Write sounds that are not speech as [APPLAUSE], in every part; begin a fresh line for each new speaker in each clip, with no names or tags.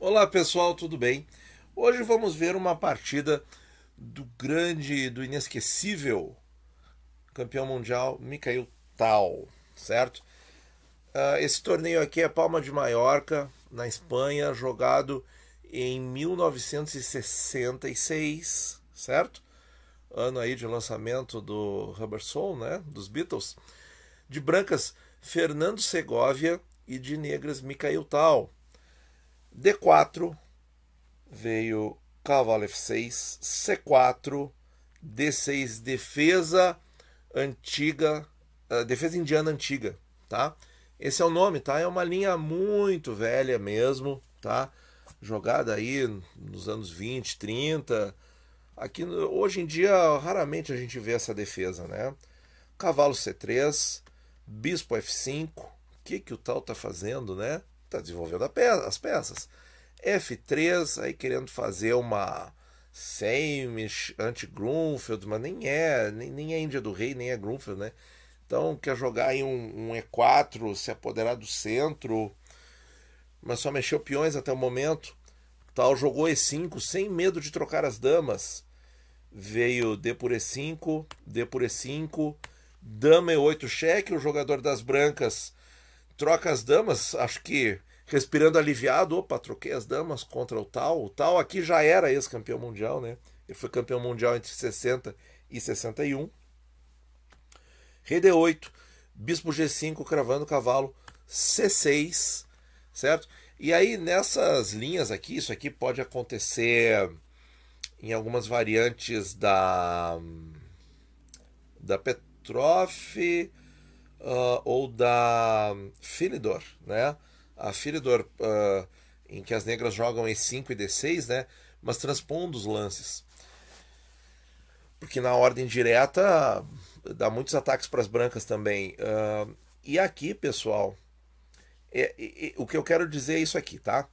Olá pessoal, tudo bem? Hoje vamos ver uma partida do grande, do inesquecível campeão mundial Mikhail Tal, certo? Uh, esse torneio aqui é Palma de Maiorca, na Espanha, jogado em 1966, certo? Ano aí de lançamento do Rubber Soul, né? Dos Beatles. De brancas, Fernando Segovia e de negras, Mikhail Tal. D4, veio cavalo F6, C4, D6, defesa antiga, eh, defesa indiana antiga, tá? Esse é o nome, tá? É uma linha muito velha mesmo, tá? Jogada aí nos anos 20, 30. Aqui hoje em dia raramente a gente vê essa defesa, né? Cavalo C3, bispo F5. O que que o tal tá fazendo, né? está desenvolvendo peça, as peças. F3, aí querendo fazer uma semi anti-Grunfeld, mas nem é, nem, nem é Índia do Rei, nem é Grunfeld, né? Então quer jogar aí um, um E4, se apoderar do centro, mas só mexeu peões até o momento. Tal jogou E5 sem medo de trocar as damas. Veio D por E5, D por E5, dama E8 cheque, o jogador das brancas troca as damas, acho que respirando aliviado, opa, troquei as damas contra o tal, o tal aqui já era ex-campeão mundial, né? Ele foi campeão mundial entre 60 e 61. Rei D8, bispo G5 cravando cavalo C6, certo? E aí nessas linhas aqui, isso aqui pode acontecer em algumas variantes da da Petroff, uh, ou da Philidor, né? A Philidor, uh, em que as negras jogam E5 e D6, né? Mas transpondo os lances. Porque na ordem direta dá muitos ataques para as brancas também. Uh, e aqui, pessoal, é, é, é, o que eu quero dizer é isso aqui, tá?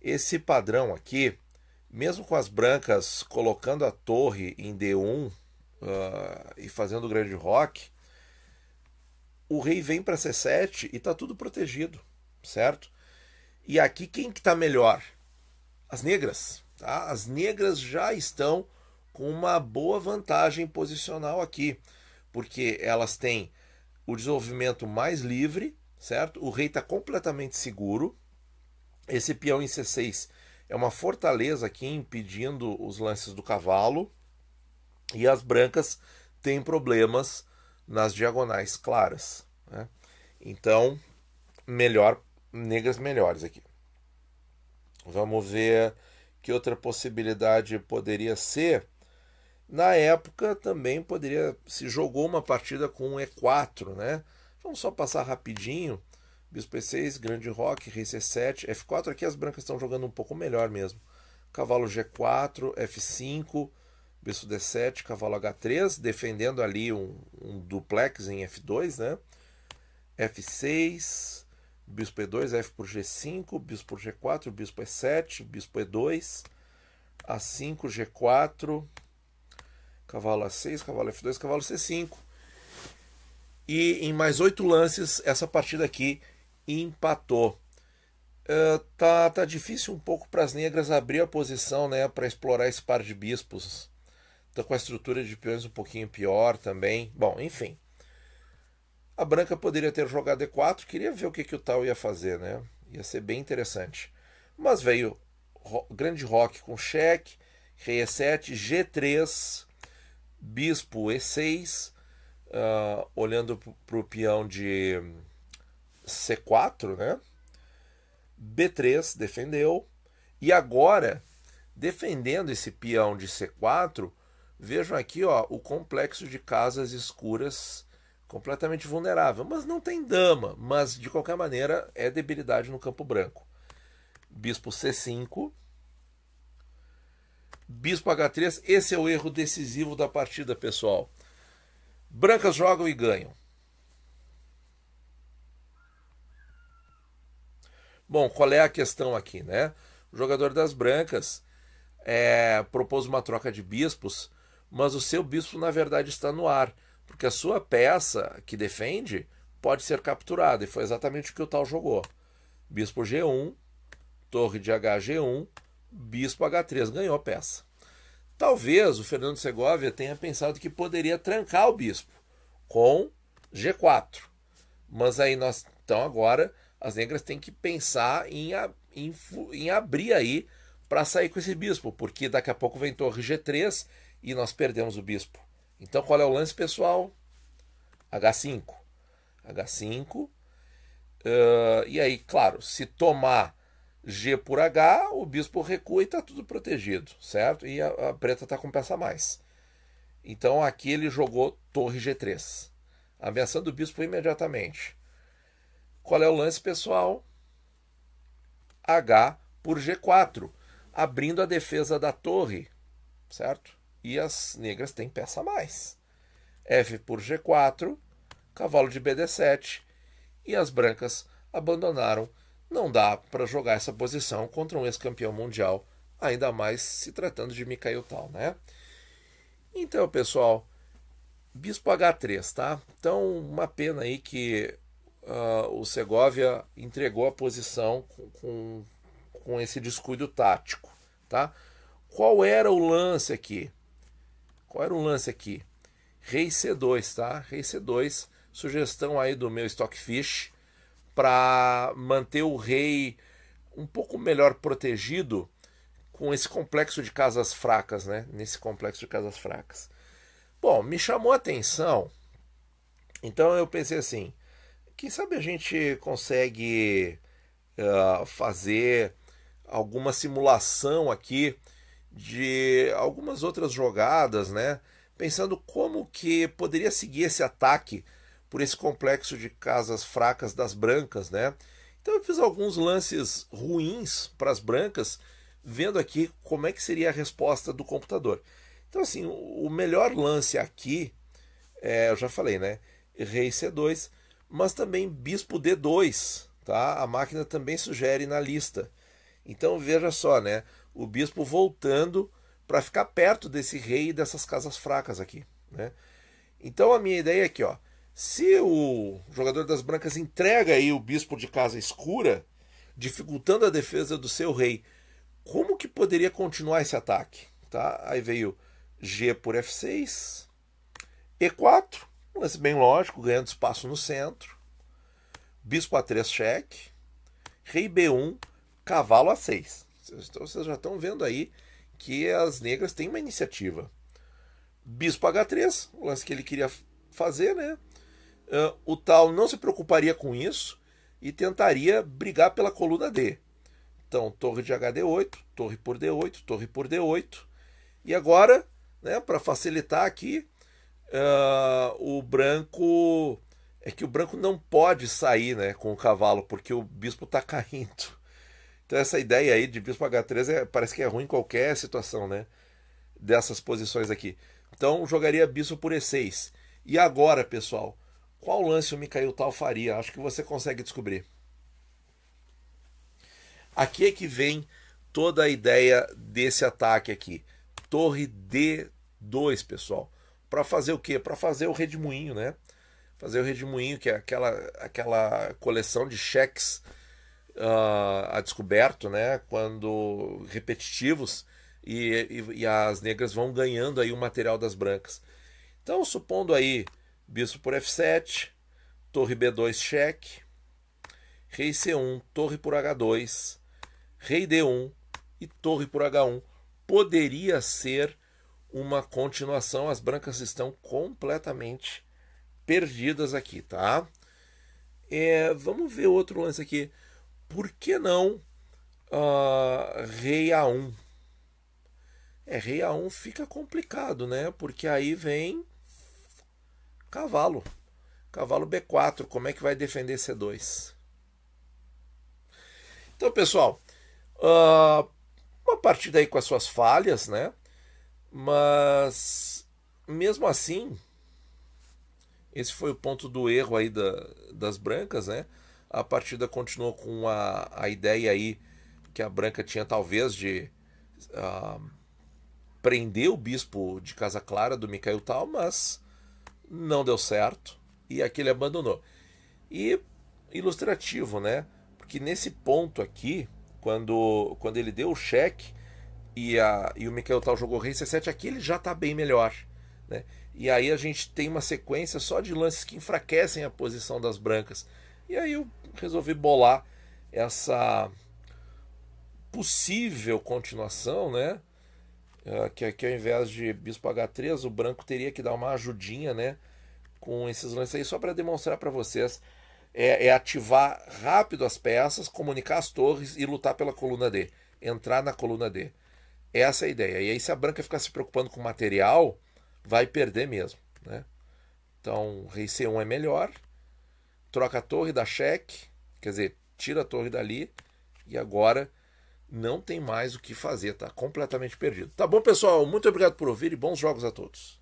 Esse padrão aqui, mesmo com as brancas colocando a torre em D1 uh, e fazendo o grande rock, o rei vem para C7 e tá tudo protegido, certo? E aqui quem que tá melhor? As negras, tá? As negras já estão com uma boa vantagem posicional aqui, porque elas têm o desenvolvimento mais livre, certo? O rei está completamente seguro. Esse peão em C6 é uma fortaleza aqui impedindo os lances do cavalo. E as brancas têm problemas nas diagonais claras. Né? Então, melhor negras melhores aqui. Vamos ver que outra possibilidade poderia ser. Na época também poderia se jogou uma partida com E4, né? Vamos só passar rapidinho. Bispo E6, grande roque, rei C7, F4. Aqui as brancas estão jogando um pouco melhor mesmo. Cavalo G4, F5, Bispo D7, cavalo H3, defendendo ali um, um duplex em F2, né? F6, bispo E2, F por G5, bispo por G4, bispo E7, bispo E2, A5, G4, cavalo A6, cavalo F2, cavalo C5. E em mais oito lances, essa partida aqui empatou. Uh, tá, tá difícil um pouco para as negras abrir a posição né, para explorar esse par de bispos. Tá com a estrutura de peões um pouquinho pior também. Bom, enfim. A branca poderia ter jogado E4, queria ver o que, que o tal ia fazer, né? Ia ser bem interessante. Mas veio grande roque com cheque, rei E7, G3, bispo E6, uh, ah, olhando para o peão de C4, né? B3 defendeu. E agora, defendendo esse peão de C4, Vejam aqui ó, o complexo de casas escuras completamente vulnerável. Mas não tem dama, mas de qualquer maneira é debilidade no campo branco. Bispo C5. Bispo H3, esse é o erro decisivo da partida, pessoal. Brancas jogam e ganham. Bom, qual é a questão aqui, né? O jogador das brancas é, propôs uma troca de bispos mas o seu bispo, na verdade, está no ar, porque a sua peça que defende pode ser capturada, e foi exatamente o que o tal jogou. Bispo G1, torre de HG1, bispo H3, ganhou a peça. Talvez o Fernando Segovia tenha pensado que poderia trancar o bispo com G4. Mas aí nós, então agora, as negras têm que pensar em, em, em abrir aí para sair com esse bispo, porque daqui a pouco vem torre G3 e nós perdemos o bispo. Então qual é o lance, pessoal? H5. H5. Uh, e aí, claro, se tomar G por H, o bispo recua e está tudo protegido, certo? E a, a preta está com peça a mais. Então aqui ele jogou torre G3, ameaçando o bispo imediatamente. Qual é o lance, pessoal? H por G4, abrindo a defesa da torre, certo? e as negras têm peça a mais. F por G4, cavalo de BD7 e as brancas abandonaram. Não dá para jogar essa posição contra um ex-campeão mundial, ainda mais se tratando de Mikhail Tal, né? Então, pessoal, bispo H3, tá? Então, uma pena aí que uh, o Segovia entregou a posição com, com, com esse descuido tático, tá? Qual era o lance aqui? Qual era o lance aqui? Rei C2, tá? Rei C2, sugestão aí do meu Stockfish para manter o rei um pouco melhor protegido com esse complexo de casas fracas, né? Nesse complexo de casas fracas. Bom, me chamou a atenção. Então eu pensei assim, quem sabe a gente consegue uh, fazer alguma simulação aqui de algumas outras jogadas, né? Pensando como que poderia seguir esse ataque por esse complexo de casas fracas das brancas, né? Então eu fiz alguns lances ruins para as brancas, vendo aqui como é que seria a resposta do computador. Então assim, o melhor lance aqui, é, eu já falei, né? Rei C2, mas também Bispo D2, tá? A máquina também sugere na lista. Então veja só, né? o bispo voltando para ficar perto desse rei e dessas casas fracas aqui, né? Então a minha ideia é que, ó, se o jogador das brancas entrega aí o bispo de casa escura, dificultando a defesa do seu rei, como que poderia continuar esse ataque, tá? Aí veio G por F6, E4, um lance bem lógico, ganhando espaço no centro, bispo A3 cheque, rei B1, cavalo A6 então Vocês já estão vendo aí que as negras têm uma iniciativa. Bispo H3, o lance que ele queria fazer, né? Uh, o tal não se preocuparia com isso e tentaria brigar pela coluna D. Então, torre de HD8, torre por D8, torre por D8. E agora, né, para facilitar aqui, uh, o branco. É que o branco não pode sair né, com o cavalo, porque o bispo está [LAUGHS] caindo. Então essa ideia aí de bispo H3 é, parece que é ruim em qualquer situação, né? Dessas posições aqui. Então jogaria bispo por E6. E agora, pessoal, qual lance o Mikhail Tal faria? Acho que você consegue descobrir. Aqui é que vem toda a ideia desse ataque aqui. Torre D2, pessoal. Para fazer o quê? Para fazer o redemoinho, né? Fazer o redemoinho, que é aquela, aquela coleção de cheques uh, a descoberto, né? Quando repetitivos e, e, e, as negras vão ganhando aí o material das brancas. Então, supondo aí bispo por f7, torre b2 cheque, rei c1, torre por h2, rei d1 e torre por h1 poderia ser uma continuação. As brancas estão completamente perdidas aqui, tá? É, vamos ver outro lance aqui por que não uh, rei A1? É, rei A1 fica complicado, né? Porque aí vem cavalo. Cavalo B4, como é que vai defender C2? Então, pessoal, uh, uma partida aí com as suas falhas, né? Mas, mesmo assim, esse foi o ponto do erro aí da, das brancas, né? a partida continuou com a, a ideia aí que a Branca tinha talvez de uh, prender o bispo de Casa Clara do Micael Tal, mas não deu certo e aqui ele abandonou. E ilustrativo, né? Porque nesse ponto aqui, quando, quando ele deu o cheque e, a, e o Micael Tal jogou rei C7, aqui ele já está bem melhor, né? E aí a gente tem uma sequência só de lances que enfraquecem a posição das brancas. E aí eu resolvi bolar essa possível continuação, né? É, que aqui ao invés de Bispo H3, o branco teria que dar uma ajudinha, né? Com esses lances aí, só para demonstrar para vocês. É, é, ativar rápido as peças, comunicar as torres e lutar pela coluna D. Entrar na coluna D. Essa é a ideia. E aí, se a branca ficar se preocupando com material, vai perder mesmo, né? Então, rei C1 é melhor troca a torre da cheque, quer dizer, tira a torre dali e agora não tem mais o que fazer, tá completamente perdido. Tá bom, pessoal? Muito obrigado por ouvir e bons jogos a todos.